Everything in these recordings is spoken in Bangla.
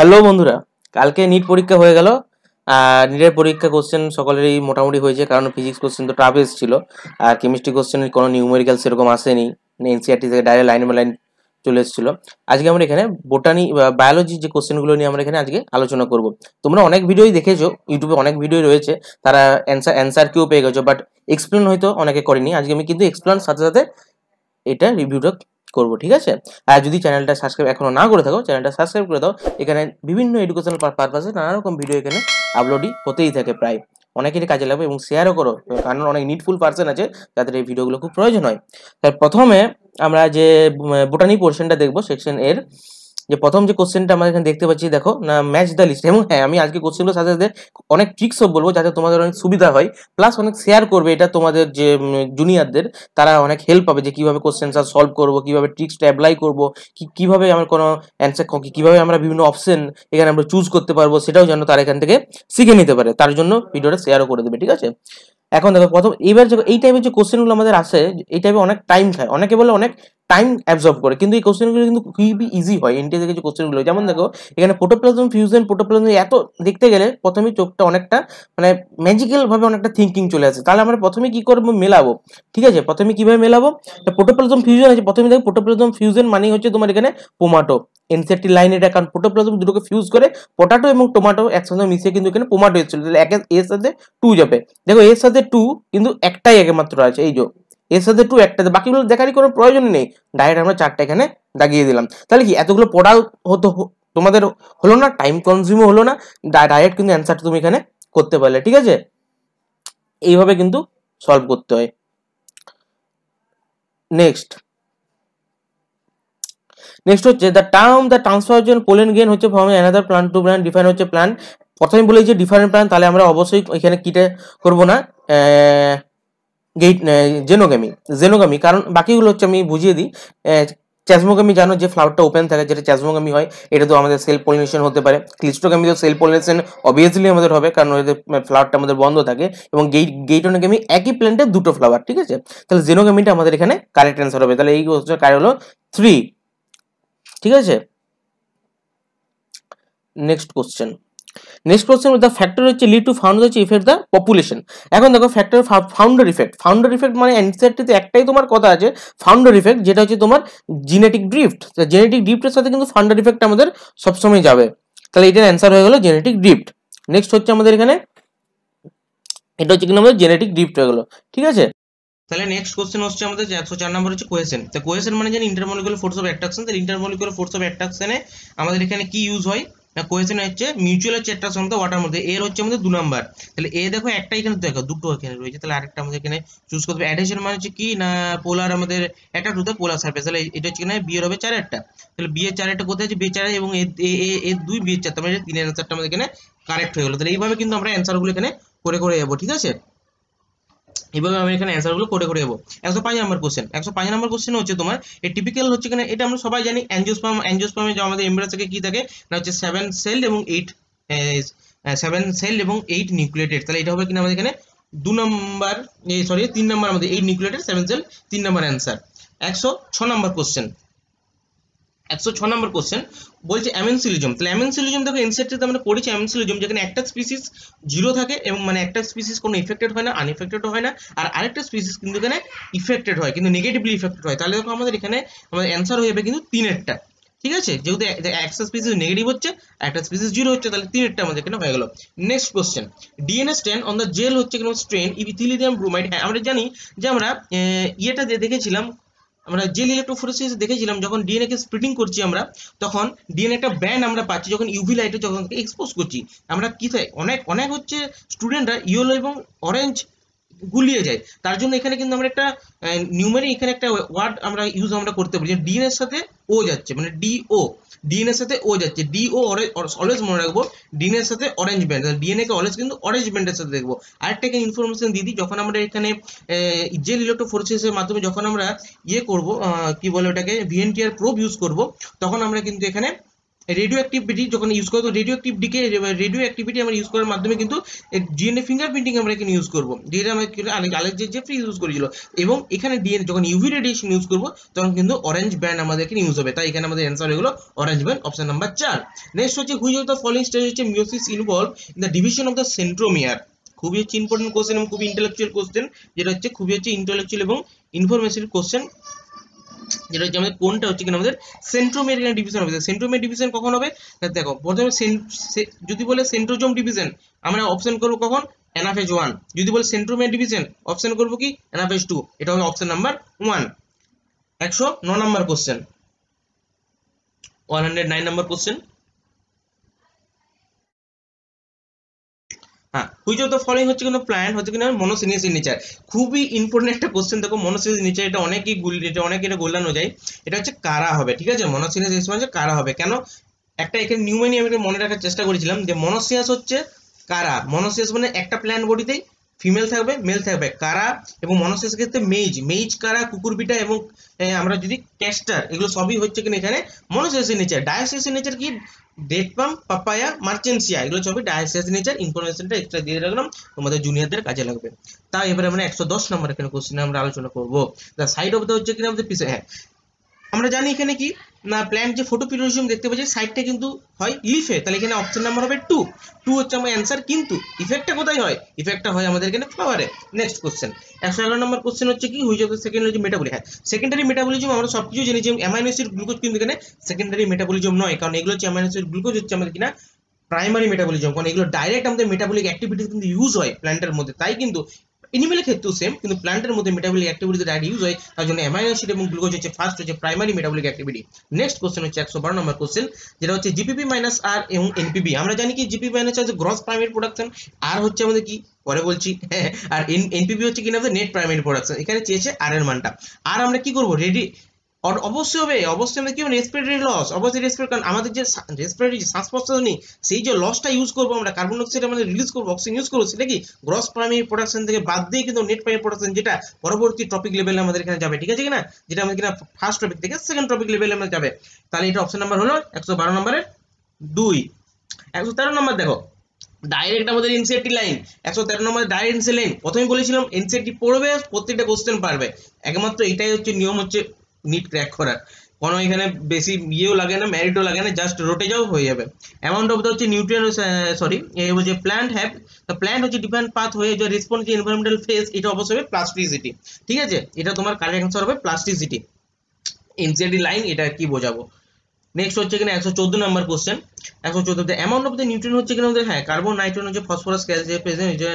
হ্যালো বন্ধুরা কালকে নিট পরীক্ষা হয়ে গেল আর নিটের পরীক্ষা কোশ্চেন সকলেরই মোটামুটি হয়েছে কারণ ফিজিক্স কোশ্চেন তো টাফ ছিল আর কেমিস্ট্রি কোশ্চেন কোনো নিউমেরিক্যাল সেরকম আসেনি এনসিআরটি মানে থেকে ডাইরেক্ট লাইন বাই লাইন চলে এসেছিল আজকে আমরা এখানে বোটানি বায়োলজি যে কোশ্চেনগুলো নিয়ে আমরা এখানে আজকে আলোচনা করব তোমরা অনেক ভিডিওই দেখেছো ইউটিউবে অনেক ভিডিও রয়েছে তারা অ্যান্সার অ্যান্সার কেউ পেয়ে গেছো বাট এক্সপ্লেন হয়তো অনেকে করেনি আজকে আমি কিন্তু এক্সপ্লেন সাথে সাথে এটা রিভিউটা করবো ঠিক আছে আর যদি চ্যানেলটা সাবস্ক্রাইব এখনো না করে থাকো চ্যানেলটা সাবস্ক্রাইব করে দাও এখানে বিভিন্ন এডুকেশনাল পারপাসে নানা রকম ভিডিও এখানে আপলোডই হতেই থাকে প্রায় অনেকেরই কাজে লাগবে এবং শেয়ারও করো কারণ অনেক নিডফুল পার্সন আছে যাদের এই ভিডিওগুলো খুব প্রয়োজন হয় তার প্রথমে আমরা যে বোটানি পোর্শনটা দেখবো সেকশন এর যে প্রথম যে কোশ্চেনটা আমরা এখানে দেখতে পাচ্ছি দেখো না ম্যাচ দ্য লিস্ট এবং হ্যাঁ আমি আজকে কোশ্চেনগুলো সাথে সাথে অনেক ট্রিক্সও বলবো যাতে তোমাদের অনেক সুবিধা হয় প্লাস অনেক শেয়ার করবে এটা তোমাদের যে জুনিয়রদের তারা অনেক হেল্প পাবে যে কীভাবে সার সলভ করবো কীভাবে ট্রিক্সটা অ্যাপ্লাই করবো কি কীভাবে আমার কোনো অ্যান্সার কীভাবে আমরা বিভিন্ন অপশন এখানে আমরা চুজ করতে পারবো সেটাও যেন তারা এখান থেকে শিখে নিতে পারে তার জন্য ভিডিওটা শেয়ারও করে দেবে ঠিক আছে এখন দেখো প্রথম এইবার যে এই টাইপের যে কোশ্চেনগুলো আমাদের আসে এই টাইপে অনেক টাইম খায় অনেকে বলে অনেক টাইম অ্যাবজর্ব করে কিন্তু এই কোশ্চেনগুলো কিন্তু খুবই ইজি হয় এনটিএসে কিছু কোশ্চেনগুলো যেমন দেখো এখানে প্রোটোপ্লাজম ফিউশন প্রোটোপ্লাজম এত দেখতে গেলে প্রথমে চোখটা অনেকটা মানে ম্যাজিক্যালভাবে অনেকটা থিঙ্কিং চলে আসে তাহলে আমরা প্রথমে কি করবো মেলাবো ঠিক আছে প্রথমে কিভাবে মেলাবো প্রোটোপ্লাজম ফিউশন আছে প্রথমে দেখো প্রোটোপ্লাজম ফিউশন মানে হচ্ছে তোমার এখানে পোমাটো এনসেটি লাইন এটা কারণ প্রোটোপ্লাজম দুটোকে ফিউজ করে পটাটো এবং টোমাটো একসঙ্গে মিশিয়ে কিন্তু এখানে পোমাটো এসেছিল তাহলে এক এর সাথে টু যাবে দেখো এর সাথে টু কিন্তু একটাই একমাত্র আছে এই যে এর সাথে টু একটা বাকিগুলো দেখারই কোনো প্রয়োজন নেই ডাইরেক্ট আমরা চারটা এখানে দাগিয়ে দিলাম তাহলে কি এতগুলো পড়াও হতো তোমাদের হলো না টাইম কনজিউমও হলো না ডাইরেক্ট কিন্তু অ্যান্সারটা তুমি এখানে করতে পারলে ঠিক আছে এইভাবে কিন্তু সলভ করতে হয় নেক্সট নেক্সট হচ্ছে the term the transfer of pollen grain হচ্ছে from another plant to plant define হচ্ছে প্ল্যান প্রথমে বলেছি ডিফারেন্ট প্ল্যান তাহলে আমরা অবশ্যই এখানে কিটে করবো না গেইট জেনোগামি জেনোগামি কারণ বাকিগুলো হচ্ছে আমি বুঝিয়ে দিই চ্যাসমোগ্যামি জানো যে ফ্লাওয়ারটা ওপেন থাকে যেটা চ্যাসমোগ্যামি হয় এটা তো আমাদের সেল পলিনেশন হতে পারে ক্লিস্টোগামি তো সেল পলিনেশন অবভিয়াসলি আমাদের হবে কারণ ওদের ফ্লাওয়ারটা আমাদের বন্ধ থাকে এবং গেইট গেইটোনোগামি একই প্ল্যান্টে দুটো ফ্লাওয়ার ঠিক আছে তাহলে জেনোগামিটা আমাদের এখানে কারেক্ট অ্যান্সার হবে তাহলে এই হচ্ছে কার হলো থ্রি ঠিক আছে next question next question the factor হচ্ছে লিড টু ফাউন্ডার হচ্ছে ইফেক্ট দ্য পপুলেশন এখন দেখো factor founder effect founder effect মানে অ্যান্সারটিতে একটাই তোমার কথা আছে ফাউন্ডার ইফেক্ট যেটা হচ্ছে তোমার জেনেটিক ড্রিফট জেনেটিক ড্রিফ্টের সাথে কিন্তু ফাউন্ডার ইফেক্ট আমাদের সবসময় যাবে তাহলে এটার অ্যান্সার হয়ে গেল জেনেটিক ড্রিফট নেক্সট হচ্ছে আমাদের এখানে এটা হচ্ছে কিন্তু আমাদের জেনেটিক ড্রিফ্ট হয়ে গেলো ঠিক আছে তাহলে নেক্সট কোয়েশ্চেন হচ্ছে আমাদের একশো চার নম্বর হচ্ছে কোয়েশন তো কোয়েশন মানে জানি ইন্টারমলিকুলার ফোর্স অফ অ্যাট্রাকশন তাহলে ইন্টারমলিকুলার ফোর্স অফ অ্যাট্রাকশনে আমাদের এখানে কি ইউজ হয় না কোয়েশন হচ্ছে হচ্ছে একটা সংখ্যা ওয়াটার মধ্যে এর হচ্ছে আমাদের দু নাম্বার তাহলে এ দেখো একটাই এখানে দেখো দুটো এখানে রয়েছে তাহলে আরেকটা আমাদের এখানে চুজ করতে হবে অ্যাডেশন মানে হচ্ছে কি না পোলার আমাদের একটা টুতে পোলার সারফেস তাহলে এটা হচ্ছে কিনা বিয়ের হবে চার একটা তাহলে বিয়ের চার একটা কোথায় আছে বিয়ের চার এবং এর দুই বিয়ের চার তার মানে তিনের অ্যান্সারটা আমাদের এখানে কারেক্ট হয়ে গেলো তাহলে এইভাবে কিন্তু আমরা অ্যান্সারগুলো এখানে করে করে যাবো ঠিক আছে এভাবে আমি এখানে অ্যান্সারগুলো করে করে দেবো একশো পাঁচ নম্বর কোশ্চেন একশো পাঁচ নম্বর কোশ্চেন হচ্ছে তোমার এই টিপিক্যাল হচ্ছে কিনা এটা আমরা সবাই জানি অ্যাঞ্জিওস্পাম অ্যাঞ্জিওস্পামে যে আমাদের এমব্রাস থেকে কী থাকে না হচ্ছে সেভেন সেল এবং এইট সেভেন সেল এবং এইট নিউক্লিয়েটেড তাহলে এটা হবে কিনা আমাদের এখানে দু নম্বর সরি তিন নম্বর আমাদের এইট নিউক্লিয়েটেড সেভেন সেল তিন নম্বর অ্যান্সার একশো ছ নম্বর কোশ্চেন একশো ছ নম্বর কোশ্চেন বলছে অ্যামেন্সিলিজম তাহলে অ্যামেন্সিলিজম দেখো এনসেটটিতে আমরা পড়েছি অ্যামেন্সিলিজম যেখানে একটা স্পিসিস জিরো থাকে এবং মানে একটা স্পিসিস কোনো ইফেক্টেড হয় না আনইফেক্টেড হয় না আর আরেকটা স্পিসিস কিন্তু এখানে ইফেক্টেড হয় কিন্তু নেগেটিভলি ইফেক্টেড হয় তাহলে দেখো আমাদের এখানে আমাদের অ্যান্সার হয়ে যাবে কিন্তু তিনেরটা ঠিক আছে যেহেতু একটা স্পিসিস নেগেটিভ হচ্ছে একটা স্পিসিস জিরো হচ্ছে তাহলে তিনেরটা আমাদের এখানে হয়ে গেল next question DNAs strand on the gel হচ্ছে কোনো স্ট্রেন ইথিলিডিয়াম ব্রোমাইড আমরা জানি যে আমরা ইয়েটা যে দেখেছিলাম আমরা জেল ইলেকট্রোফোরেসিস দেখেছিলাম যখন ডিএনএকে স্প্লিটিং করছি আমরা তখন ডিএনএ একটা ব্যান্ড আমরা পাচ্ছি যখন ইউভি লাইটে যখন এক্সপোজ করছি আমরা কী হয় অনেক অনেক হচ্ছে স্টুডেন্টরা ইয়েলো এবং অরেঞ্জ গুলিয়ে যায় তার জন্য এখানে কিন্তু আমরা একটা নিউমারি এখানে একটা ওয়ার্ড আমরা ইউজ আমরা করতে পারি যে এর সাথে ও যাচ্ছে মানে ডিও ডিএনএর সাথে ও যাচ্ছে ডিও অলওয়েজ মনে রাখবো ডিএনএর সাথে অরেঞ্জ ব্যান্ড ডিএনএ কে অলওয়েজ কিন্তু অরেঞ্জ ব্যান্ডের সাথে দেখবো আরেকটা ইনফরমেশন দিদি যখন আমরা এখানে জেল এর মাধ্যমে যখন আমরা ইয়ে করব কি বলে ওটাকে ভিএনটিআর প্রোব ইউজ করব তখন আমরা কিন্তু এখানে রেডিও অ্যাক্টিভিটি যখন ইউজ করবো রেডিও অ্যাক্টিভিটিকে রেডিও অ্যাক্টিভিটি আমরা ইউজ করার মাধ্যমে কিন্তু ডিএনএ ফিঙ্গার প্রিন্টিং আমরা এখানে ইউজ করবো যেটা আমরা আলেকজে ইউজ করেছিল এবং এখানে ডিএন যখন ইউভি রেডিয়েশন ইউজ করবো তখন কিন্তু অরেঞ্জ ব্যান্ড আমাদের এখানে ইউজ হবে তাই এখানে আমাদের অ্যান্সার হয়ে গেলো অরেঞ্জ ব্যান্ড অপশন নাম্বার চার নেক্সট হচ্ছে which of the following stage হচ্ছে meiosis involve in the division of the centromere খুবই হচ্ছে ইম্পর্টেন্ট কোশ্চেন এবং খুবই ইন্টেলেকচুয়াল কোশ্চেন যেটা হচ্ছে খুবই হচ্ছে ইন্টেলেকচুয়াল এবং ইনফরমেশন কোশ্চেন যেটা হচ্ছে আমাদের কোনটা হচ্ছে কিনা আমাদের সেন্ট্রোমেরিয়ান ডিভিশন হবে সেন্ট্রোমের ডিভিশন কখন হবে দেখো প্রথমে যদি বলে সেন্ট্রোজোম ডিভিশন আমরা অপশন করবো কখন অ্যানাফেজ ওয়ান যদি বলে সেন্ট্রোমের ডিভিশন অপশন করবো কি অ্যানাফেজ টু এটা হবে অপশন নাম্বার ওয়ান একশো ন number question one hundred nine number question which of the following হচ্ছে কোনো প্ল্যান্ট হচ্ছে কিনা মনোসিনিয়াস ইন নেচার খুবই ইম্পর্টেন্ট একটা কোশ্চেন দেখো মনোসিনিয়াস নেচার এটা অনেকেই গুলি এটা অনেক এটা গোল্লানো যায় এটা হচ্ছে কারা হবে ঠিক আছে মনোসিনিয়াস ইন নেচার কারা হবে কেন একটা এখানে নিউমোনিয়া আমি মনে রাখার চেষ্টা করেছিলাম যে মনোসিয়াস হচ্ছে কারা মনোসিয়াস মানে একটা প্ল্যান্ট বডিতেই ফিমেল থাকবে মেল থাকবে কারা এবং মনসেস ক্ষেত্রে মেইজ মেইজ কারা কুকুরবিটা এবং আমরা যদি ক্যাস্টার এগুলো সবই হচ্ছে কিনা এখানে মনোসেসি নেচার ডায়াসেসি নেচার কি ডেট পাম্প পাপায়া মার্চেন্সিয়া এগুলো সবই ডায়াসেসি নেচার ইনফরমেশনটা এক্সট্রা দিয়ে রাখলাম তোমাদের জুনিয়রদের কাজে লাগবে তাই এবারে আমরা একশো দশ নম্বর এখানে কোশ্চেন আমরা আলোচনা করবো দ্য সাইড অফ দ্য হচ্ছে কিনা আমাদের পিছনে হ্যাঁ আমরা জানি এখানে কি না প্ল্যান্ট যে ফটোপিরিয়ডিজম দেখতে পাচ্ছি সাইডটা কিন্তু হয় লিফে তাহলে এখানে অপশন নাম্বার হবে টু টু হচ্ছে আমার অ্যান্সার কিন্তু ইফেক্টটা কোথায় হয় ইফেক্টটা হয় আমাদের এখানে ফ্লাওয়ারে নেক্সট কোশ্চেন একশো এগারো নম্বর কোশ্চেন হচ্ছে কি হয়ে যাবে সেকেন্ডারি মেটাবলিজম হ্যাঁ সেকেন্ডারি মেটাবলিজম আমরা সব কিছু জেনেছি অ্যামাইনো অ্যাসিড গ্লুকোজ কিন্তু এখানে সেকেন্ডারি মেটাবলিজম নয় কারণ এগুলো হচ্ছে অ্যামাইনো অ্যাসিড গ্লুকোজ হচ্ছে আমাদের কিনা প্রাইমারি মেটাবলিজম কারণ এগুলো ডাইরেক্ট আমাদের মেটাবলিক অ্যাক্টিভিটিস কিন্তু ইউজ হয় প্ল্যান্টের মধ্যে তাই কিন্তু এনিমেলের ক্ষেত্রেও সেম কিন্তু প্ল্যান্টের মধ্যে মেটাবলিক অ্যাক্টিভিটি যেটা ইউজ হয় তার জন্য অ্যামাইনো অ্যাসিড এবং গ্লুকোজ হচ্ছে ফার্স্ট হচ্ছে primary metabolic activity next question হচ্ছে একশো বারো নম্বর কোশ্চেন যেটা হচ্ছে জিপিপি মাইনাস আর এবং এনপিবি আমরা জানি কি জিপিপি মাইনাস হচ্ছে গ্রস প্রাইমারি প্রোডাকশন আর হচ্ছে আমাদের কি পরে বলছি হ্যাঁ আর এনপিবি হচ্ছে কিনা নেট প্রাইমারি প্রোডাকশন এখানে চেয়েছে আর এর মানটা আর আমরা কি করবো রেডি অবশ্যই হবে অবশ্যই আমরা কি রেসপিরেটরি লস অবশ্যই রেসপিরেট কারণ আমাদের যে রেসপিরেটরি শ্বাস প্রশ্বাস নেই সেই যে লসটা ইউজ করবো আমরা কার্বন ডাইঅক্সাইড আমাদের রিলিজ করবো অক্সিজেন ইউজ করবো সেটা কি গ্রস প্রাইমারি প্রোডাকশন থেকে বাদ দিয়ে কিন্তু নেট প্রাইমারি প্রোডাকশন যেটা পরবর্তী টপিক লেভেলে আমাদের এখানে যাবে ঠিক আছে কিনা যেটা আমাদের কিনা ফার্স্ট টপিক থেকে সেকেন্ড টপিক লেভেলে আমরা যাবে তাহলে এটা অপশন নাম্বার হলো একশো বারো নম্বরের দুই একশো তেরো নম্বর দেখো ডাইরেক্ট আমাদের এনসিআরটি লাইন একশো তেরো নম্বর ডাইরেক্ট এনসি লাইন প্রথমে বলেছিলাম এনসিআরটি পড়বে প্রত্যেকটা কোশ্চেন পারবে একমাত্র এটাই হচ্ছে নিয়ম হচ্ছে নিট ক্র্যাক করার কোনো এখানে বেশি ইয়েও লাগে না ম্যারিটও লাগে না জাস্ট রোটে যাও হয়ে যাবে অ্যামাউন্ট অফ দ্য হচ্ছে নিউট্রিয়েন্ট সরি যে প্ল্যান্ট হ্যাভ দ্য প্ল্যান্ট হচ্ছে ডিফারেন্ট পাথ হয়ে যে রেসপন্স যে এনভায়রনমেন্টাল ফেস এটা অবশ্যই হবে প্লাস্টিসিটি ঠিক আছে এটা তোমার কারেক্ট অ্যান্সার হবে প্লাস্টিসিটি এনসিআরটি লাইন এটা কি বোঝাবো নেক্সট হচ্ছে কিনা একশো চোদ্দ নম্বর কোশ্চেন একশো চোদ্দতে অ্যামাউন্ট অফ দ্য নিউট্রিয়েন্ট হচ্ছে কিনা আমাদের হ্যাঁ কার্বন নাইট্রোজেন হচ্ছে ফসফরাস ক্যালসিয়াম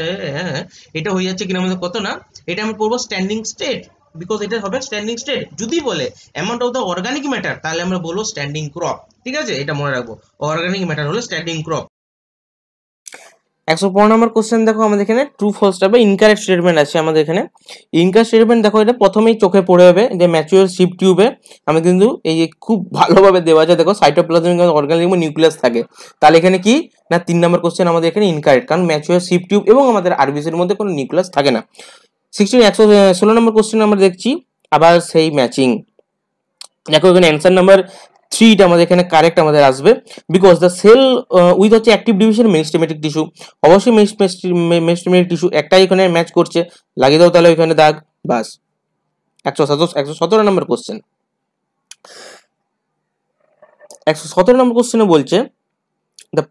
হ্যাঁ, হ্যাঁ, হ্যাঁ, এটা হয়ে যাচ্ছে কিনা আমাদের কত না এটা আমরা পড়বো স্ট্যান্ডিং স্টেট বিকজ এটা হবে স্ট্যান্ডিং স্টেট যদি বলে amount of the organic matter তাহলে আমরা বলবো স্ট্যান্ডিং ক্রপ ঠিক আছে এটা মনে রাখবো অর্গানিক ম্যাটার হলো স্ট্যান্ডিং ক্রপ একশো পনেরো নম্বর কোশ্চেন দেখো আমাদের এখানে ট্রু ফার্স্ট বা ইনকারেক্ট স্টেটমেন্ট আছে আমাদের এখানে ইনকারেক্ট স্টেটমেন্ট দেখো এটা প্রথমেই চোখে পড়ে হবে যে ম্যাচিওর শিপ টিউবে আমি কিন্তু এই খুব ভালোভাবে দেওয়া যায় দেখো সাইটোপ্লাজমিক অর্গানিক নিউক্লিয়াস থাকে তাহলে এখানে কি না তিন নম্বর কোশ্চেন আমাদের এখানে ইনকারেক্ট কারণ ম্যাচিওর শিপ টিউব এবং আমাদের আরবিসির মধ্যে কোনো নিউক্লিয়াস থাকে না সিক্সটিন একশো uh, ষোলো নম্বর কোশ্চেন আমরা দেখছি আবার সেই ম্যাচিং দেখো এখানে অ্যান্সার নাম্বার থ্রিটা আমাদের এখানে কারেক্ট আমাদের আসবে বিকজ দ্য সেল উইথ হচ্ছে অ্যাক্টিভ ডিভিশন মেরিস্টেমেটিক টিস্যু অবশ্যই মেরিস্টেমেটিক টিস্যু একটাই এখানে ম্যাচ করছে লাগিয়ে দাও তাহলে ওইখানে দাগ বাস একশো সাতাশ একশো সতেরো নম্বর কোশ্চেন একশো সতেরো নম্বর কোশ্চেনে বলছে দ্য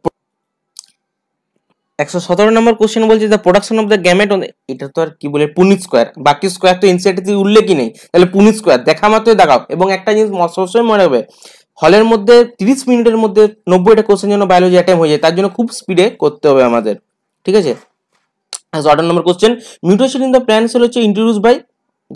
একশো সতেরো নম্বর কোশ্চেন বলছে the production of the gamete এটা তো আর কি বলে পুনিত স্কোয়ার বাকি স্কোয়ার তো ইনসাইটে উল্লেখই নেই তাহলে পুনিত স্কোয়ার দেখা মাত্রই দেখাও এবং একটা জিনিস সবসময় মনে হবে হলের মধ্যে তিরিশ মিনিটের মধ্যে নব্বইটা কোশ্চেন যেন বায়োলজি অ্যাটেম হয়ে যায় তার জন্য খুব স্পিডে করতে হবে আমাদের ঠিক আছে order number question mutation in the plants হচ্ছে ইন্ট্রোডিউস বাই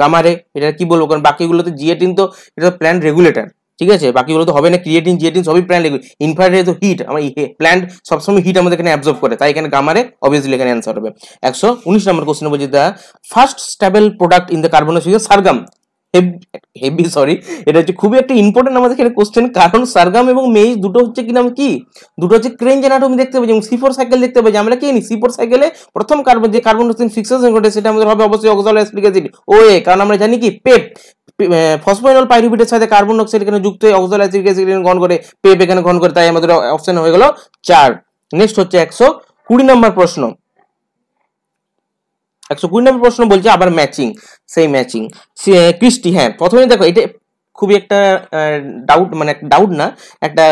গামারে এটা কি বলবো কারণ বাকিগুলোতে টিন তো এটা প্ল্যান্ট রেগুলেটর ঠিক আছে বাকিগুলো তো হবে না ক্রিয়েটিন জিয়েটিন সবই প্ল্যান্ট লিকুইড ইনফ্রারেড তো হিট আমার প্ল্যান্ট সবসময় হিট আমাদের এখানে অ্যাবজর্ব করে তাই এখানে গামারে অবভিয়াসলি এখানে অ্যান্সার হবে একশো উনিশ নম্বর কোশ্চেন বলছি the first stable product in the carbon সার্গাম হেভি সরি এটা হচ্ছে খুবই একটা ইম্পর্টেন্ট আমাদের এখানে কোশ্চেন কারণ সারগাম এবং মেজ দুটো হচ্ছে কি নাম কি দুটো হচ্ছে ক্রেন ক্রেঞ্জ আমি দেখতে পাই এবং সিফোর সাইকেল দেখতে পাই আমরা কি নি সিফোর সাইকেলে প্রথম কার্বন যে কার্বন ডাইঅক্সাইড ফিক্সেশন ঘটে সেটা আমাদের হবে অবশ্যই অক্সাল অ্যাসিডিক অ্যাসিড ওএ কারণ আমরা জানি কি পেপ ফসফোইনল পাইরুভিটের সাথে কার্বন অক্সাইড এখানে যুক্ত হয়ে অক্সাল অ্যাসিডিক অ্যাসিড গণ করে পেপ এখানে গ্রহণ করে তাই আমাদের অপশন হয়ে গেল চার নেক্সট হচ্ছে একশো কুড়ি নম্বর প্রশ্ন একশো কুড়ি নম্বর প্রশ্ন বলছে আবার ম্যাচিং সেই ম্যাচিং ক্রিস্টি হ্যাঁ প্রথমে দেখো এটা খুবই একটা ডাউট মানে একটা ডাউট না একটা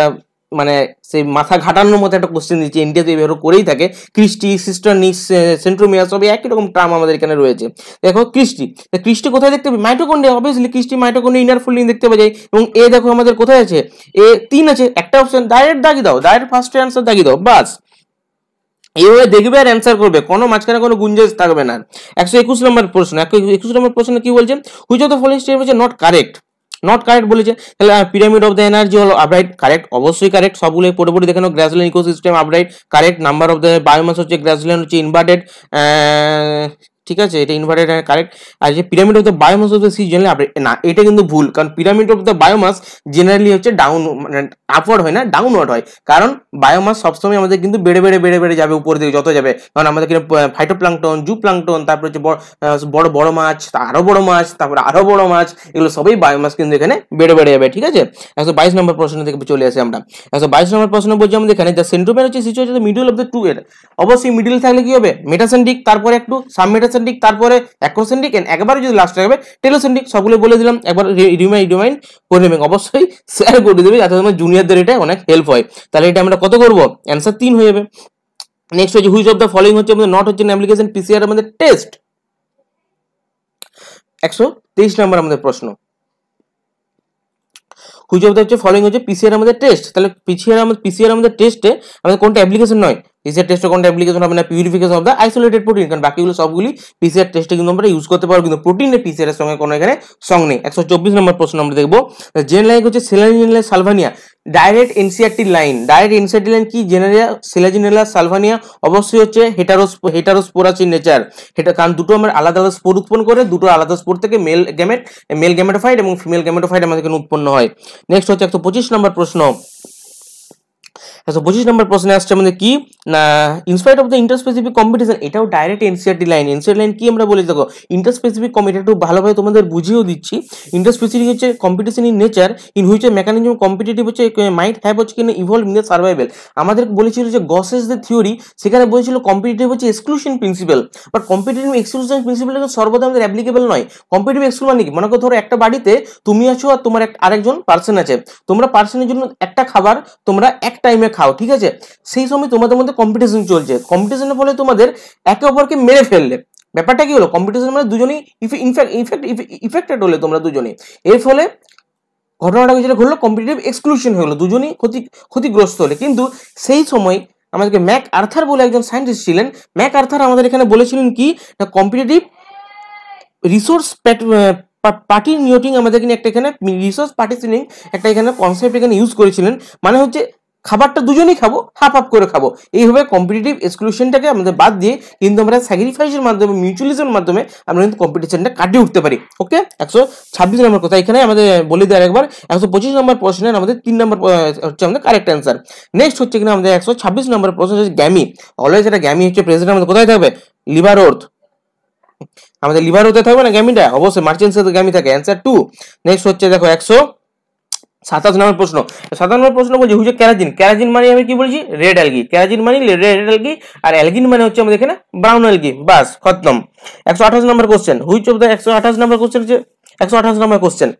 মানে সেই মাথা ঘাটানোর মতো একটা কোশ্চেন দিচ্ছে ইন্ডিয়াতে এভাবে করেই থাকে ক্রিস্টি কৃষ্টি সিস্টারনিস সেন্ট্রোমিয়া সব একই রকম টার্ম আমাদের এখানে রয়েছে দেখো কৃষ্টি ক্রিস্টি কোথায় দেখতে পাবে মাইটোকন্ডে অবভিয়াসলি ক্রিস্টি মাইটোকন্ডে ইনার ফুল্ডিং দেখতে পাওয়া যায় এবং এ দেখো আমাদের কোথায় আছে এ তিন আছে একটা অপশন ডাইরেক্ট দাগি দাও ডাইরেক্ট ফার্স্ট অ্যান্সার দাগি দাও বাস এইভাবে দেখবে আর অ্যান্সার করবে কোনো মাঝখানে কোনো গুঞ্জেস থাকবে না একশো একুশ নম্বর প্রশ্ন একুশ নম্বর প্রশ্ন কি বলছে which of the following statement not correct not correct বলেছে তাহলে পিরামিড অফ দ্য এনার্জি হলো আপরাইট কারেক্ট অবশ্যই কারেক্ট সবগুলো পড়ে পড়ে দেখানো gradual ecosystem upright correct number of the biomass হচ্ছে গ্রাজুয়াল হচ্ছে ইনভার্টেড ঠিক আছে এটা ইনভার্টেড কারেক্ট আর যে pyramid of the biomass of the sea generally না এটা কিন্তু ভুল কারণ pyramid of the biomass generally হচ্ছে ডাউন মানে আপওয়ার্ড হয় না ডাউনওয়ার্ড হয় কারণ বায়োমাস সবসময় আমাদের কিন্তু বেড়ে বেড়ে বেড়ে বেড়ে যাবে উপর দিকে যত যাবে কারণ আমাদের কিন্তু ফাইটোপ্লাংটন জু প্লাংটন তারপর হচ্ছে বড় বড় মাছ আরও বড় মাছ তারপরে আরও বড় মাছ এগুলো সবই বায়োমাস কিন্তু এখানে বেড়ে বেড়ে যাবে ঠিক আছে একশো বাইশ নম্বর প্রশ্ন থেকে চলে আসি আমরা একশো বাইশ নম্বর প্রশ্ন বলছি আমাদের এখানে দ্য সেন্ট্রোমের হচ্ছে situation middle of the two এর অবশ্যই মিডল থাকলে কি হবে মেটাসেন্ডিক তারপরে একটু সাবমেটাস অ্যাক্রোসেন্টিক তারপরে অ্যাক্রোসেন্টিক এন্ড একবারে যদি লাস্টে থাকবে টেলোসেন্টিক সবগুলো বলে দিলাম একবার রিমাইন রিমাইন্ড করে নেবেন অবশ্যই শেয়ার করে দেবে যাতে তোমার জুনিয়রদের এটা অনেক হেল্প হয় তাহলে এটা আমরা কত করবো অ্যান্সার তিন হয়ে যাবে নেক্সট হচ্ছে হুইচ অফ দ্য ফলোইং হচ্ছে আমাদের নট হচ্ছে অ্যাপ্লিকেশন পিসিআর আমাদের টেস্ট একশো তেইশ নম্বর আমাদের প্রশ্ন হুইচ অফ দ্য হচ্ছে ফলোইং হচ্ছে পিসিআর আমাদের টেস্ট তাহলে পিসিআর আমাদের পিসিআর আমাদের টেস্টে আমাদের কোনটা অ্যাপ্লিকেশন নয় পিসিআর টেস্টের কোনটা অ্যাপ্লিকেশন হবে না purification of the isolated protein কারণ বাকিগুলো সবগুলি পিসিআর টেস্টে কিন্তু আমরা ইউজ করতে পারবো কিন্তু প্রোটিনের পিসিআর এর সঙ্গে কোনো এখানে সং নেই একশো চব্বিশ নম্বর প্রশ্ন আমরা দেখবো জেনারেল হচ্ছে Selaginella Salvinia direct NCERT line direct NCERT line কি জেনারিয়া সেলাজিনেলা সালভানিয়া অবশ্যই হচ্ছে হেটারোস হেটারোস্পোরাচি নেচার হেটা কারণ দুটো আমরা আলাদা আলাদা স্পোর উৎপন্ন করে দুটো আলাদা স্পোর থেকে মেল গ্যামেট মেল গ্যামেটোফাইড এবং ফিমেল গ্যামেটোফাইড আমাদের উৎপন্ন হয় নেক্সট হচ্ছে একশো পঁচিশ নম্বর প্রশ্ন আচ্ছা পঁচিশ নম্বর প্রশ্নে আসছে আমাদের কি না inspite of the specific competition এটাও direct NCERT line NCR line কি আমরা বলে দেখো স্পেসিফিক কম্পিটি একটু ভালোভাবে তোমাদের বুঝিয়েও দিচ্ছি স্পেসিফিক হচ্ছে competition in nature in which a mechanism competitive হচ্ছে মাইন্ড হ্যাভ হচ্ছে কিনা ইভলভ ইন দ্য সার্ভাইভেল আমাদের বলেছিল যে গসেস দ্য থিওরি সেখানে বলেছিল কম্পিটিটিভ হচ্ছে exclusion principle but competitive exclusion principle সর্বদা আমাদের অ্যাপ্লিকেবল নয় কম্পিটিভ এক্সক্লুশন মানে কি মনে করো ধরো একটা বাড়িতে তুমি আছো আর তোমার আরেকজন পার্সন আছে তোমরা পার্সনের জন্য একটা খাবার তোমরা একটা টাইমে খাও ঠিক আছে সেই সময় তোমাদের মধ্যে কম্পিটিশন চলছে কম্পিটিশনের ফলে তোমাদের একে অপরকে মেরে ফেললে ব্যাপারটা কি হলো কম্পিটিশন মানে দুজনেই ইনফ্যাক্ট ইনফ্যাক্ট ইফেক্টেড হলে তোমরা দুজনেই এর ফলে ঘটনাটা যেটা ঘটলো কম্পিটিটিভ এক্সক্লুশন হয়ে গেলো দুজনেই ক্ষতি ক্ষতিগ্রস্ত হলে কিন্তু সেই সময় আমাদেরকে ম্যাক আর্থার বলে একজন সায়েন্টিস্ট ছিলেন ম্যাক আর্থার আমাদের এখানে বলেছিলেন কি না কম্পিটিটিভ রিসোর্স পার্টি নিয়োটিং আমাদের এখানে একটা এখানে রিসোর্স পার্টিশনিং একটা এখানে কনসেপ্ট এখানে ইউজ করেছিলেন মানে হচ্ছে খাবারটা দুজনেই খাবো হাফ হাফ করে খাবো এইভাবে কম্পিটিটিভ এক্সক্লুশনটাকে আমাদের বাদ দিয়ে কিন্তু আমরা স্যাক্রিফাইসের মাধ্যমে মিউচুয়ালিজমের মাধ্যমে আমরা কিন্তু কম্পিটিশনটা কাটিয়ে উঠতে পারি ওকে একশো ছাব্বিশ নম্বর কথা এখানে আমাদের বলে দেওয়ার একবার একশো পঁচিশ নম্বর প্রশ্নের আমাদের তিন নম্বর হচ্ছে আমাদের কারেক্ট অ্যান্সার নেক্সট হচ্ছে কিনা আমাদের একশো ছাব্বিশ নম্বর প্রশ্ন হচ্ছে গ্যামি অলওয়েজ এটা গ্যামি হচ্ছে প্রেজেন্ট আমাদের কোথায় থাকবে লিভার ওর্থ আমাদের লিভার হতে থাকবে না গ্যামিটা অবশ্যই মার্চেন্সের গ্যামি থাকে অ্যান্সার টু নেক্সট হচ্ছে দেখো একশো সাতাশ নম্বর প্রশ্ন সাতাশ নম্বর প্রশ্ন বলছি হচ্ছে ক্যারাজিন ক্যারাজিন মানে আমি কি বলছি রেড অ্যালগি ক্যারাজিন মানে রেড অ্যালগি আর অ্যালগিন মানে হচ্ছে আমাদের এখানে ব্রাউন অ্যালগি বাস খতম একশো আঠাশ নম্বর কোশ্চেন হুইচ অফ দ্য একশো আঠাশ নম্বর কোশ্চেন হচ্ছে একশো আঠাশ নম্বর question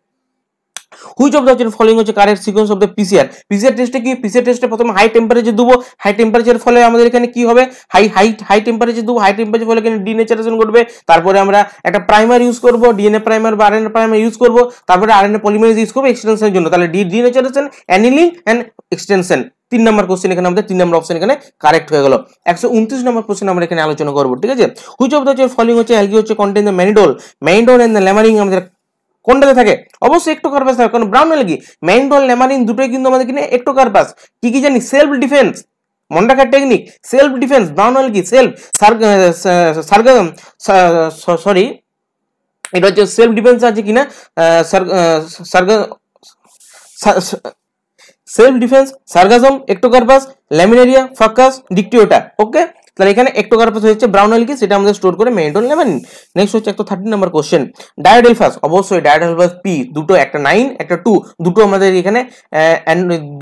which of the following হচ্ছে correct sequence of the PCR PCR টেস্টে কি পিসিআর টেস্টে প্রথমে হাই টেম্পারেচার দেবো হাই টেম্পারেচার ফলে আমাদের এখানে কি হবে হাই হাই হাই টেম্পারেচার দেবো হাই টেম্পারেচার ফলে এখানে ডিনেচারেশন ঘটবে তারপরে আমরা একটা প্রাইমার ইউজ করবো ডিএনএ প্রাইমার বা আরএনএ প্রাইমার ইউজ করবো তারপরে আরএনএ পলিমারেজ ইউজ করবো এক্সটেনশনের জন্য তাহলে D denaturation annealing and extension তিন নম্বর কোশ্চেন এখানে আমাদের তিন নম্বর অপশন এখানে কারেক্ট হয়ে গেল একশো উনত্রিশ নম্বর কোশ্চেন আমরা এখানে আলোচনা করবো ঠিক আছে হুইচ অফ দ্য ফলিং হচ্ছে হ্যালকি হচ্ছে contain the mannitol mannitol and the ল্যামারিং আমাদের কোনটাতে থাকে অবশ্যই একটোকারপাস থাকে কারণ ব্রাউন এলগি রোল নেমারিন দুটোই কিন্তু আমাদের কিনে একটোকার্পাস কি কি জানি সেলফ ডিফেন্স মন্ডাকার technique self defence brown algae self সার্গ সরি এটা হচ্ছে সেলফ ডিফেন্স আছে কিনা সার্গ self defence Sargassum Ectocarpus Laminaria Fucus Dictyota okay তাহলে এখানে একটু একটোকার্পাস হচ্ছে ব্রাউন অয়েল কি সেটা আমাদের স্টোর করে মেরিন অয়েল নেবেন নেক্সট হচ্ছে একটা থার্টিন নাম্বার কোশ্চেন ডায়োডেলফাস অবশ্যই ডায়োডেলফাস পি দুটো একটা নাইন একটা টু দুটো আমাদের এখানে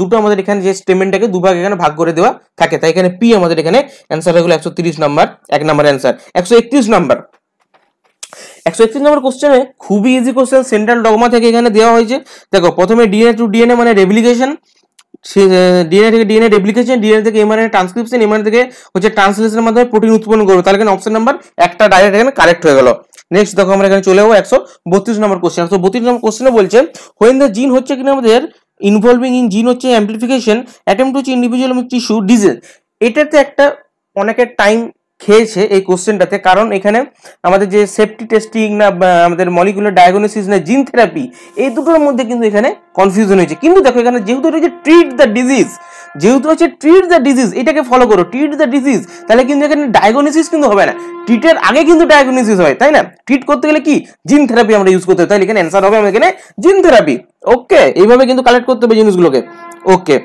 দুটো আমাদের এখানে যে স্টেটমেন্টটাকে দুভাগ এখানে ভাগ করে দেওয়া থাকে তাই এখানে পি আমাদের এখানে অ্যান্সার হয়ে গেল একশো তিরিশ নাম্বার এক নাম্বার অ্যান্সার একশো একত্রিশ নম্বর একশো একত্রিশ নম্বর কোশ্চেনে খুবই ইজি কোশ্চেন সেন্ট্রাল ডগমা থেকে এখানে দেওয়া হয়েছে দেখো প্রথমে ডিএনএ টু ডিএনএ মানে রেভিলিগেশন ডিএনএ থেকে ডিএনএ রেপ্লিকেশন ডিএনএ থেকে এমআরএনএ ট্রান্সক্রিপশন এমআরএনএ থেকে হচ্ছে ট্রান্সলেশনের মাধ্যমে প্রোটিন উৎপন্ন করবে তাহলে এখানে অপশন নাম্বার একটা ডাইরেক্ট এখানে কারেক্ট হয়ে গেল নেক্সট দেখো আমরা এখানে চলে যাবো একশো বত্রিশ নম্বর কোশ্চেন একশো বত্রিশ নম্বর কোশ্চেনে বলছে হোয়েন দ্য জিন হচ্ছে কিনা আমাদের ইনভলভিং ইন জিন হচ্ছে অ্যাম্পলিফিকেশন অ্যাটেম্প টু হচ্ছে ইন্ডিভিজুয়াল টিস্যু ডিজিজ এটাতে একটা অনেকের টাইম খেয়েছে এই কোশ্চেনটাতে কারণ এখানে আমাদের যে সেফটি টেস্টিং না আমাদের মলিকুলার ডায়াগনোসিস না জিন থেরাপি এই দুটোর মধ্যে কিন্তু এখানে কনফিউশন হয়েছে কিন্তু দেখো এখানে যেহেতু রয়েছে ট্রিট দ্য ডিজিজ যেহেতু হচ্ছে ট্রিট দ্য ডিজিজ এটাকে ফলো করো ট্রিট দ্য ডিজিজ তাহলে কিন্তু এখানে ডায়াগনোসিস কিন্তু হবে না ট্রিটের আগে কিন্তু ডায়াগনোসিস হয় তাই না ট্রিট করতে গেলে কি জিন থেরাপি আমরা ইউজ করতে হবে তাহলে এখানে অ্যান্সার হবে এখানে জিন থেরাপি ওকে এইভাবে কিন্তু কালেক্ট করতে হবে জিনিসগুলোকে okay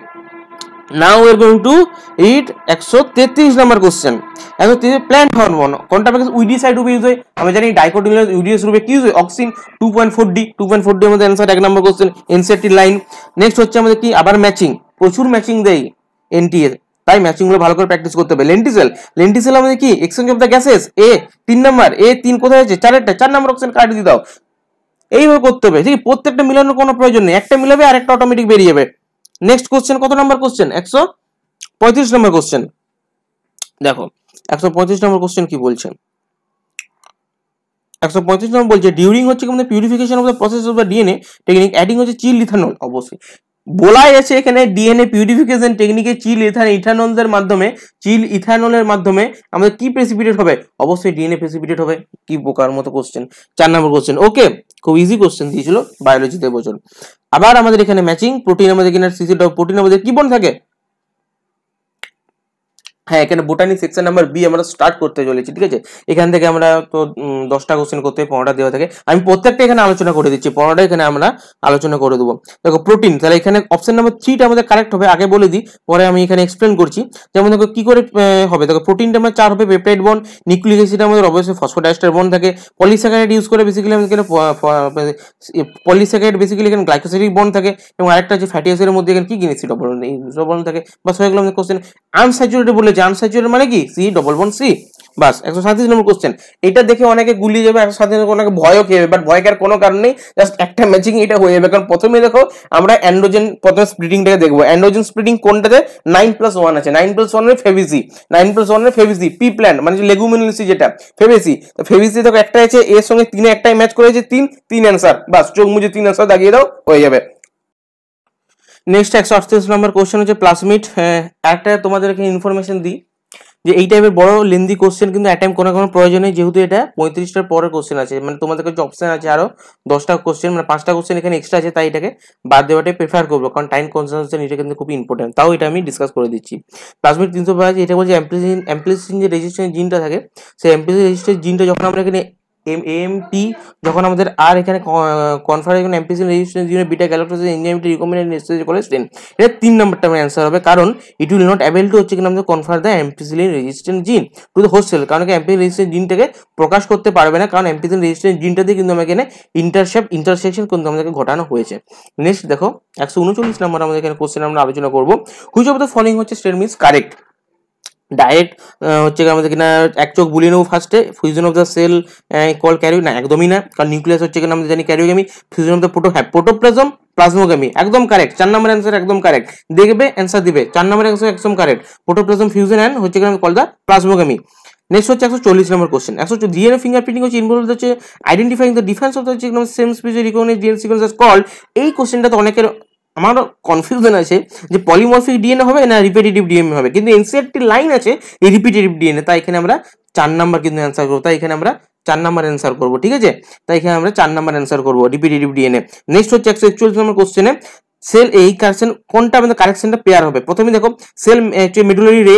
now now going to going একশো তেত্রিশ 133 কোশ্চেন একশো তেত্রিশ প্ল্যান্ট হরমোন কোনটা উইডি উইডিসাইড রূপে ইউজ হয় আমি জানি ডাইকোটিলেন ইউডিএস রূপে কি ইউজ হয় auxin two two point four D point four D আমাদের অ্যান্সার এক নম্বর কোশ্চেন এনসিআরটি লাইন নেক্সট হচ্ছে আমাদের কি আবার ম্যাচিং প্রচুর ম্যাচিং দেয় এনটিএ তাই ম্যাচিংগুলো ভালো করে প্র্যাকটিস করতে হবে লেন্টিসেল লেন্টিসেল আমাদের কি exchange of the gases a তিন নাম্বার এ তিন কোথায় আছে চারেরটা চার নাম্বার অপশন কাটিয়ে দিয়ে দাও এইভাবে করতে হবে ঠিক প্রত্যেকটা মিলানোর কোনো প্রয়োজন নেই একটা মিলাবে আর একটা অটোমেটিক বেরিয়ে যাবে নেক্সট কোশ্চেন কত নম্বর কোশ্চেন একশো পঁয়ত্রিশ নম্বর কোশ্চেন দেখো একশো পঁয়ত্রিশ নম্বর কোশ্চেন কি বলছেন একশো পঁয়ত্রিশ নম্বর বলছে ডিউরিং হচ্ছে আমাদের purification of the process of the DNA technique adding হচ্ছে চিল ইথানল অবশ্যই বলা গেছে এখানে ডিএনএ পিউরিফিকেশন টেকনিকে চিল ইথান ইথানলদের মাধ্যমে চিল ইথানলের মাধ্যমে আমাদের কি প্রেসিপিটেট হবে অবশ্যই ডিএনএ প্রেসিপিটেট হবে কি বোকার মতো কোশ্চেন চার নম্বর কোশ্চেন ওকে খুব ইজি কোশ্চেন দিয়েছিল বায়োলজিতে বছর আবার আমাদের এখানে ম্যাচিং প্রোটিন আমাদের কিনা সিসি প্রোটিন আমাদের কি বোন থাকে হ্যাঁ এখানে বোটানি সেকশন নাম্বার বি আমরা স্টার্ট করতে চলেছি ঠিক আছে এখান থেকে আমরা তো দশটা কোশ্চেন করতে পনেরোটা দেওয়া থাকে আমি প্রত্যেকটা এখানে আলোচনা করে দিচ্ছি পনেরোটা এখানে আমরা আলোচনা করে দেবো দেখো প্রোটিন তাহলে এখানে অপশন নাম্বার থ্রিটা আমাদের কারেক্ট হবে আগে বলে দিই পরে আমি এখানে এক্সপ্লেন করছি যেমন দেখো কী করে হবে দেখো প্রোটিনটা আমার চার হবে পেপটাইড বন নিউক্লিক অ্যাসিড আমাদের অবশ্যই ফসফোডাইস্টার বন থাকে পলিস্যাকারাইড ইউজ করে বেসিক্যালি আমাদের এখানে পলিস্যাকারাইড বেসিক্যালি এখানে গ্লাইকোসাইডিক বন থাকে এবং আরেকটা হচ্ছে ফ্যাটি অ্যাসিডের মধ্যে এখানে কী গিনেসিড বন থাকে বা সবাইগুলো আমাদের কোশ্চেন আনস্যাচুরেটেড বলে যে আনস্যাচুরেট মানে কি সি ডবল ওয়ান সি বাস একশো সাঁত্রিশ নম্বর কোশ্চেন এটা দেখে অনেকে গুলিয়ে যাবে একশো সাঁত্রিশ নম্বর অনেকে ভয়ও খেয়ে যাবে বাট ভয় কার কোনো কারণ নেই জাস্ট একটা ম্যাচিং এটা হয়ে যাবে কারণ প্রথমে দেখো আমরা অ্যান্ড্রোজেন প্রথমে স্প্লিটিংটাকে দেখবো অ্যান্ড্রোজেন স্প্লিটিং কোনটাতে নাইন প্লাস ওয়ান আছে নাইন প্লাস ওয়ানের ফেভিসি নাইন প্লাস ওয়ানের ফেভিসি পি প্ল্যান্ট মানে লেগুমিনিসি যেটা ফেভিসি তো ফেভিসি দেখো একটা আছে এর সঙ্গে তিনে একটাই ম্যাচ করেছে তিন তিন অ্যান্সার বাস চোখ মুজে তিন অ্যান্সার দাগিয়ে দাও হয়ে যাবে নেক্সট একশো আটত্রিশ নম্বর কোশ্চেন হচ্ছে প্লাসমিট হ্যাঁ, একটা তোমাদেরকে ইনফরমেশন দিই যে এই টাইপের বড় লেন্দি কোশ্চেন কিন্তু অ্যাটেম্প কোনো কোনো প্রয়োজন নেই যেহেতু এটা পঁয়ত্রিশটার পরের কোশ্চেন আছে মানে তোমাদের কাছে অপশান আছে আরও দশটা কোশ্চেন মানে পাঁচটা কোশ্চেন এখানে এক্সট্রা আছে তাই এটাকে বাদ দেওয়াটাই প্রেফার করবো কারণ টাইম কনজামশন এটা কিন্তু খুব ইম্পর্টেন্ট তাও এটা আমি ডিসকাস করে দিচ্ছি প্লাসমিট তিনশো বাইশ এটা বলছে অ্যাম্প্লিসিন অ্যাম্প্লিসিন যে রেজিস্ট্রেশন জিনটা থাকে সেই অ্যাম্প্লিসিন রেজিস্ট্রেশন জিনটা যখন আমরা এখানে এম এমটি যখন আমাদের আর এখানে কনফারেশন MPC registration unit beta calculation engineering recommended necessary college ten এটা তিন নাম্বারটা আমার অ্যান্সার হবে কারণ it will not avail to হচ্ছে কিনা আমাদের কনফার দ্য এমপিসিলি resistant gene to the hostel কারণ কি এমপিসিল রেজিস্ট্রেন্ট জিনটাকে প্রকাশ করতে পারবে না কারণ এমপিসি রেজিস্ট্রেন্ট জিনটা দিয়ে কিন্তু আমাকে এখানে ইন্টারসেপ্ট ইন্টারসেকশন কিন্তু আমাদেরকে ঘটানো হয়েছে নেক্সট দেখো একশো উনচল্লিশ নম্বর আমাদের এখানে কোশ্চেন আমরা আলোচনা করবো হুইচ অফ দ্য ফলিং হচ্ছে স্টেট মিনস কারেক্ট ডাইরেক্ট হচ্ছে আমাদের কিনা এক চোখ বুলিয়ে নেবো ফার্স্টে fusion of the cell call ক্যারিও না একদমই না কারণ নিউক্লিয়াস হচ্ছে কিনা আমাদের জানি karyogamy fusion of the proto হ্যাঁ প্রোটোপ্লাজম প্লাজমোগামি একদম কারেক্ট চার নম্বর অ্যান্সার একদম কারেক্ট দেখবে অ্যান্সার দিবে চার নম্বর অ্যান্সার একদম কারেক্ট প্রোটোপ্লাজম ফিউজন অ্যান্ড হচ্ছে কিনা কল দ্য প্লাজমোগামি নেক্সট হচ্ছে একশো চল্লিশ নম্বর কোশ্চেন একশো ডিএনএ প্রিন্টিং হচ্ছে ইনভলভ হচ্ছে identifying the defence of the same স্পিচের রিকগনাইজ ডিএনএ সিকোয়েন্স কল এই কোশ্চেনটা তো অনেকের আমার কনফিউশন আছে যে পলিমরফিক ডিএনএ হবে না রিপিটেটিভ ডিএনএ হবে কিন্তু এনসিআরটি লাইন আছে এই রিপিটেটিভ ডিএনএ তাই এখানে আমরা চার নাম্বার কিন্তু অ্যান্সার করবো তাই এখানে আমরা চার নাম্বার অ্যান্সার করবো ঠিক আছে তাই এখানে আমরা চার নাম্বার অ্যান্সার করবো রিপিটেটিভ ডিএনএ নেক্সট হচ্ছে একশো একচল্লিশ নম্বর কোশ্চেনে সেল এই কারেকশন কোনটা আমাদের কারেকশনটা পেয়ার হবে প্রথমে দেখো সেল একটি মেডুলারি রে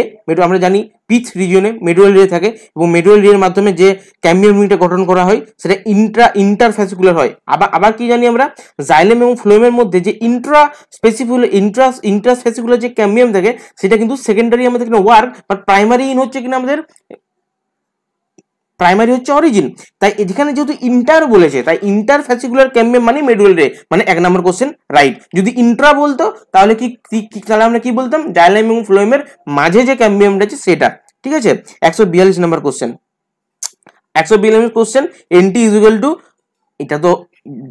আমরা জানি পিচ রিজিয়নে মেডুলারি রে থাকে এবং মেডুলারি রের মাধ্যমে যে ক্যামিয়াল মিউনিটা গঠন করা হয় সেটা ইন্ট্রা ইন্টারফেসিকুলার হয় আবার আবার কি জানি আমরা জাইলেম এবং ফ্লোয়েমের মধ্যে যে ইন্ট্রা স্পেসিফিক ইন্ট্রাস ইন্ট্রাসফ্যাসিকুলার যে ক্যামিয়াম থাকে সেটা কিন্তু সেকেন্ডারি আমাদের কিনা ওয়ার্ক বাট প্রাইমারি ইন হচ্ছে কিনা আমাদের প্রাইমারি হচ্ছে অরিজিন তাই এখানে যেহেতু ইন্টার বলেছে তাই ইন্টার ফ্যাসিকুলার ক্যাম্বে মানে মেডুয়াল রে মানে এক নম্বর কোশ্চেন রাইট যদি ইন্ট্রা বলতো তাহলে কি তাহলে আমরা কি বলতাম ডায়ালাম এবং ফ্লোয়েমের মাঝে যে ক্যাম্বিয়ামটা আছে সেটা ঠিক আছে একশো বিয়াল্লিশ নম্বর কোশ্চেন একশো বিয়াল্লিশ question NT is equal to এটা তো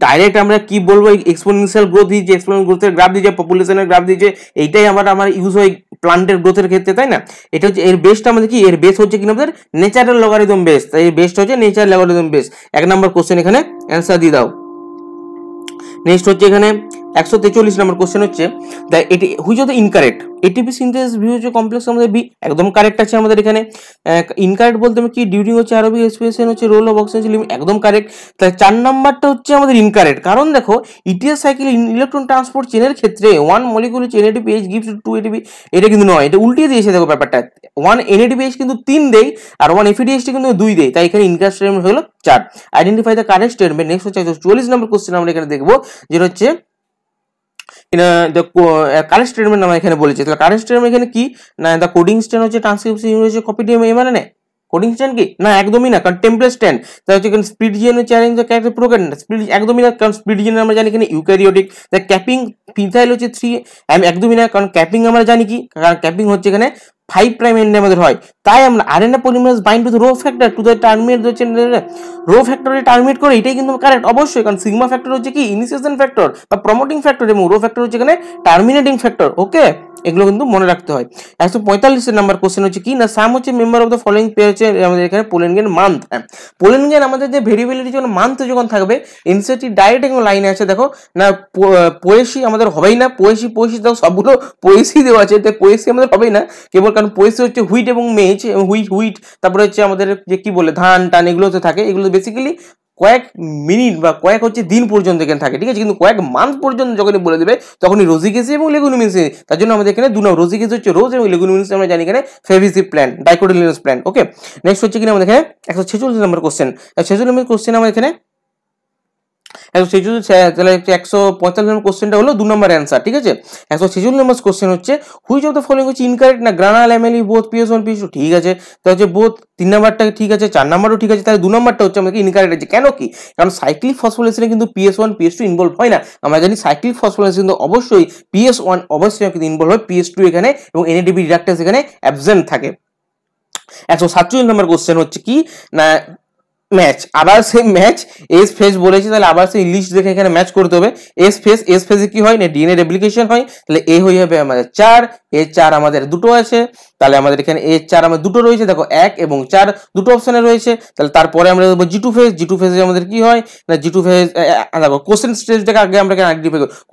ডাইরেক্ট আমরা কি বলবো এক্সপোনেনশিয়াল গ্রোথ দিয়েছে এক্সপোনেন্সিয়াল গ্রোথের গ্রাফ দিয়েছে পপুলেশনের গ্রাফ দিয়েছে এইটাই আমার আমার ইউজ হয় প্লান্টের গ্রোথের ক্ষেত্রে তাই না এটা হচ্ছে এর বেসটা আমাদের কি এর বেস হচ্ছে কিনা আমাদের নেচারাল লগারিদম বেস তাই এর বেস্ট হচ্ছে নেচারাল লগারিদম বেস এক নম্বর কোশ্চেন এখানে অ্যান্সার দিয়ে দাও নেক্সট হচ্ছে এখানে একশো তেচল্লিশ নম্বর কোশ্চেন হচ্ছে দ্য এটি which of the incorrect ATP synthesis ভিউজ কমপ্লেক্স আমাদের বি একদম কারেক্ট আছে আমাদের এখানে ইনকারেক্ট বলতে আমি কি ডিউরিং হচ্ছে আরবি এক্সপ্রেশন হচ্ছে রোল অফ অক্সিজেন লিমিট একদম কারেক্ট তাহলে চার নাম্বারটা হচ্ছে আমাদের ইনকারেক্ট কারণ দেখো ইটিএস সাইকেল ইলেকট্রন ট্রান্সপোর্ট চেনের ক্ষেত্রে ওয়ান মলিকুল হচ্ছে NADP H gift to ATP এটা কিন্তু নয় এটা উল্টিয়ে দিয়েছে দেখো ব্যাপারটা ওয়ান এনএডিপি এইচ কিন্তু তিন দেয় আর ওয়ান এফিডিএসটি e কিন্তু দুই দেয় তাই এখানে ইনকারেক্ট স্টেটমেন্ট হলো চার identify the correct statement next হচ্ছে চল্লিশ নম্বর কোশ্চেন আমরা এখানে দেখবো যেটা হচ্ছে দ্য কারেন্ট স্টেটমেন্ট আমরা এখানে বলেছি তাহলে কারেন্ট স্টেটমেন্ট এখানে কি না দ্য কোডিং স্ট্যান্ড হচ্ছে ট্রান্সক্রিপশন হচ্ছে কপি মানে এমআরএনএ কোডিং স্ট্যান্ড কি না একদমই না কারণ টেম্পলেট স্ট্যান্ড তাহলে হচ্ছে এখানে স্পিড জিএন হচ্ছে অ্যারেঞ্জ দ্য ক্যারেক্টার প্রোগ্রাম স্পিড একদমই না কারণ স্পিড জিএন আমরা জানি এখানে ইউক্যারিওটিক দ্য ক্যাপিং ফিথাইল হচ্ছে থ্রি একদমই না কারণ ক্যাপিং আমরা জানি কি কারণ ক্যাপিং হচ্ছে এখানে ফাইভ প্রাইম এন্ড আমাদের হয় তাই আমরা R N A bind to rho factor to the terminate হচ্ছে রো ফ্যাক্টরে টার্মিনেট করে এটাই কিন্তু কারেক্ট অবশ্যই কারণ সিগমা ফ্যাক্টর হচ্ছে কি ইনিসিয়েশন ফ্যাক্টর বা প্রমোটিং ফ্যাক্টর এবং রো ফ্যাক্টর হচ্ছে এখানে টার্মিনেটিং ফ্যাক্টর ওকে এগুলো কিন্তু মনে রাখতে হয় একশো পঁয়তাল্লিশের নাম্বার কোশ্চেন হচ্ছে কি না সাম হচ্ছে member of the following pair হচ্ছে আমাদের এখানে পোলেনগেন মান্থ পোলেনগেন আমাদের যে ভেরিয়েবিলিটি যখন মান্থ যখন থাকবে এনসিটি ডাইরেক্ট এবং লাইনে আছে দেখো না পোয়েসি আমাদের হবেই না পোয়েসি পোয়েসি দেখো সবগুলো পোয়েসি দেওয়া আছে তাই পোয়েসি আমাদের হবেই না কেবল কারণ পরিস্থিতি হচ্ছে হুইট এবং মেজ এবং হুইট হুইট তারপরে হচ্ছে আমাদের যে কি বলে ধান টান এগুলো তো থাকে এগুলো বেসিক্যালি কয়েক মিনিট বা কয়েক হচ্ছে দিন পর্যন্ত এখানে থাকে ঠিক আছে কিন্তু কয়েক মান্থ পর্যন্ত যখনই বলে দেবে তখনই রোজিকেসি এবং লেগুনুমিনসি তার জন্য আমাদের এখানে দু নাম রোজিকেসি হচ্ছে রোজ এবং লেগুনুমিনসি আমরা জানি এখানে ফেভিসি প্ল্যান ডাইকোডিলিনাস প্ল্যান ওকে নেক্সট হচ্ছে কিনা আমাদের এখানে একশো ছেচল্লিশ নম্বর কোশ্চেন ছেচল্লিশ নম্বর কোশ্চেন আমাদের এখানে ছেচল্লিশ তাহলে একশো পঁয়তাল্লিশ নম্বর কোশ্চেনটা হলো দু নম্বর অ্যান্সার ঠিক আছে একশো ছেচল্লিশ নম্বর কোশ্চেন হচ্ছে হুইচ অফ দ্য ফলোইং হচ্ছে ইনকারেক্ট না গ্রানাল এমএলই both PS one PS two ঠিক আছে তো হচ্ছে বোথ তিন নাম্বারটা ঠিক আছে চার নাম্বারও ঠিক আছে তাহলে দু নম্বরটা হচ্ছে আমাকে ইনকারেক্ট আছে কেন কি কারণ সাইক্লিক ফসফোলেশনে কিন্তু PS one PS two involve হয় না আমরা জানি সাইক্লিক ফসফোলেশন কিন্তু অবশ্যই পিএস ওয়ান অবশ্যই কিন্তু ইনভলভ হয় পিএস টু এখানে এবং এনএডিবি রিডাক্টাস এখানে অ্যাবসেন্ট থাকে একশো সাতচল্লিশ নম্বর কোশ্চেন হচ্ছে কি না ম্যাচ আবার সেই ম্যাচ এস ফেস বলেছে তাহলে আবার সেই লিস্ট দেখে এখানে ম্যাচ করতে হবে এস ফেস এস ফেসে কি হয় না ডিএনএ রেপ্লিকেশন হয় তাহলে এ হয়ে যাবে আমাদের চার এ চার আমাদের দুটো আছে তাহলে আমাদের এখানে এ চার আমাদের দুটো রয়েছে দেখো এক এবং চার দুটো অপশানে রয়েছে তাহলে তারপরে আমরা দেখবো G two phase G two ফেসে আমাদের কি হয় না জি টু ফেজ দেখো কোশ্চেন স্টেজটাকে আগে আমরা এখানে আগে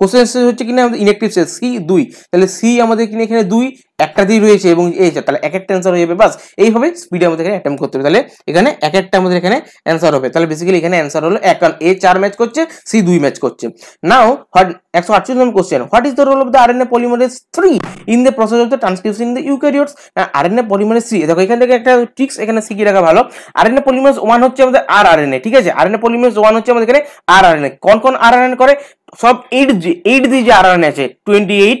কোশ্চেন স্টেজ হচ্ছে কিনা আমাদের ইনেকটিভ স্টেজ সি দুই তাহলে সি আমাদের কিনা এখানে দুই একটা দিয়ে রয়েছে এবং এই তাহলে এক একটা অ্যান্সার হয়ে যাবে বাস এইভাবে স্পিডে আমাদের এখানে অ্যাটেম্প করতে হবে তাহলে এখানে এক একটা আমাদের এখানে অ্যান্সার হবে তাহলে বেসিক্যালি এখানে অ্যান্সার হলো এক কারণ এ চার ম্যাচ করছে সি দুই ম্যাচ করছে নাও একশো আটচল্লিশ নম্বর question what is the role of the R N A polymerase three in the process of the transcription in the eukaryotes R N A polymerase three দেখো এখান থেকে একটা ট্রিক্স এখানে শিখিয়ে রাখা ভালো R N A polymerase one হচ্ছে আমাদের আর আর এন এ ঠিক আছে R N A polymerase one হচ্ছে আমাদের এখানে আর আর এন এ কোন কোন আর আর এন করে সব এইট এইট দিয়ে যে আর আর এন আছে টোয়েন্টি এইট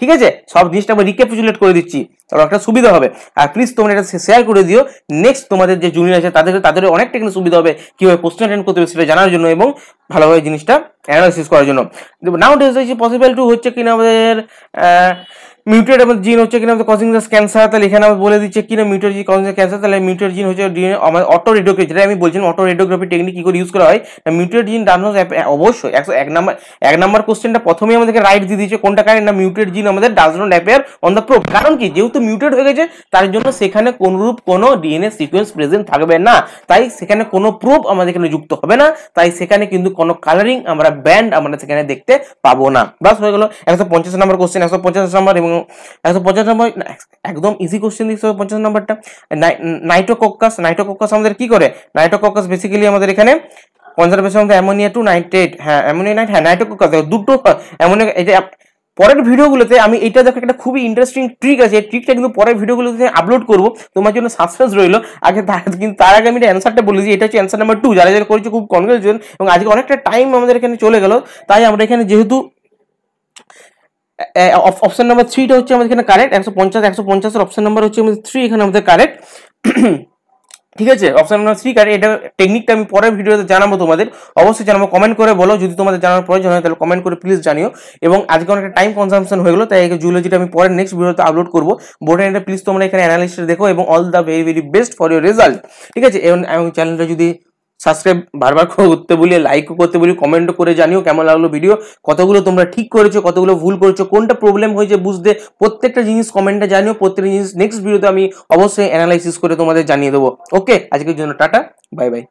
ঠিক আছে সব জিনিসটা আমি রিক্যাপিচুলেট করে দিচ্ছি তাহলে একটা সুবিধা হবে আর প্লিজ তোমরা এটা শেয়ার করে দিও নেক্সট তোমাদের যে জুনিয়র আছে তাদের তাদের অনেকটা কিন্তু সুবিধা হবে কীভাবে কোশ্চেন অ্যাটেন্ড করতে হবে সেটা জানার জন্য এবং ভালোভাবে জিনিসটা অ্যানালাইসিস করার জন্য নাও ডেস পসিবল টু হচ্ছে কিনা আমাদের মিউটেড আমাদের জিন হচ্ছে কিনা আমাদের কজিং ক্যান্সার তাহলে এখানে আমরা বলে দিচ্ছে কিনা মিউটেড জিন কজিং ক্যান্সার তাহলে মিউটেড জিন হচ্ছে আমাদের অটো রেডিওগ্রাফি যেটা আমি বলছিলাম অটো রেডিওগ্রাফি টেকনিক কী করে ইউজ করা হয় মিউটেড জিন ডায়াগনোস অবশ্যই একশো এক নম্বর এক নাম্বার কোশ্চেনটা প্রথমেই আমাদেরকে রাইট দিয়ে দিয়েছে কোনটা কারণ না মিউটেড জিন আমাদের does not appear on the probe কারণ কি যেহেতু মিউটেড হয়ে গেছে তার জন্য সেখানে কোনোরূপ কোনো ডিএনএ সিকোয়েন্স প্রেজেন্ট থাকবে না তাই সেখানে কোনো প্রুফ আমাদের এখানে যুক্ত হবে না তাই সেখানে কিন্তু কোনো কালারিং আমরা ব্যান্ড আমরা সেখানে দেখতে পাবো না বাস হয়ে গেলো একশো পঞ্চাশ নাম্বার কোশ্চেন একশো পঞ্চাশ নাম্বার এবং একশো পঞ্চাশ নম্বর একদম ইজি কোশ্চেন দিচ্ছে পঞ্চাশ নম্বরটা নাইট্রোকোকাস নাইট্রোকোকাস আমাদের কি করে নাইট্রোকোকাস বেসিক্যালি আমাদের এখানে conservation of ammonia to nitrate হ্যাঁ অ্যামোনিয়া নাইট হ্যাঁ নাইট্রোকোকাস দুটো অ্যামোনিয়া পরের ভিডিওগুলোতে আমি এটা দেখো একটা খুবই ইন্টারেস্টিং ট্রিক আছে এই ট্রিকটা কিন্তু পরের ভিডিওগুলোতে আপলোড করবো তোমার জন্য সাসপেন্স রইলো আগে কিন্তু তার আগে আমি এটা অ্যান্সারটা বলেছি এটা হচ্ছে অ্যান্সার নাম্বার টু যারা যারা করেছে খুব কনগ্রেচুয়েশন এবং আজকে অনেকটা টাইম আমাদের এখানে চলে গেল তাই আমরা এখানে যেহেতু অপশন নাম্বার থ্রিটা হচ্ছে আমাদের এখানে কারেক্ট একশো পঞ্চাশ একশো পঞ্চাশের অপশন নাম্বার হচ্ছে আমাদের থ্রি এখানে আমাদের কারেক্ট ঠিক আছে অপশন নাম্বার থ্রি কারেক্ট এটা টেকনিকটা আমি পরের ভিডিওতে জানাবো তোমাদের অবশ্যই জানাবো কমেন্ট করে বলো যদি তোমাদের জানার প্রয়োজন হয় তাহলে কমেন্ট করে প্লিজ জানিও এবং আজকে অনেকটা টাইম কনজামশন হয়ে গেলো তাই এই জুলজিটা আমি পরের নেক্সট ভিডিওতে আপলোড করবো বোর্ডের এটা প্লিজ তোমরা এখানে অ্যানালিস্ট দেখো এবং all the very very best for your result ঠিক আছে এবং চ্যানেলটা যদি সাবস্ক্রাইব বারবার করে করতে বলি লাইকও করতে বলি কমেন্টও করে জানিও কেমন লাগলো ভিডিও কতগুলো তোমরা ঠিক করেছো কতগুলো ভুল করেছো কোনটা প্রবলেম হয়েছে বুঝতে প্রত্যেকটা জিনিস কমেন্টে জানিও প্রত্যেকটা জিনিস নেক্সট ভিডিওতে আমি অবশ্যই অ্যানালাইসিস করে তোমাদের জানিয়ে দেবো ওকে আজকের জন্য টাটা বাই বাই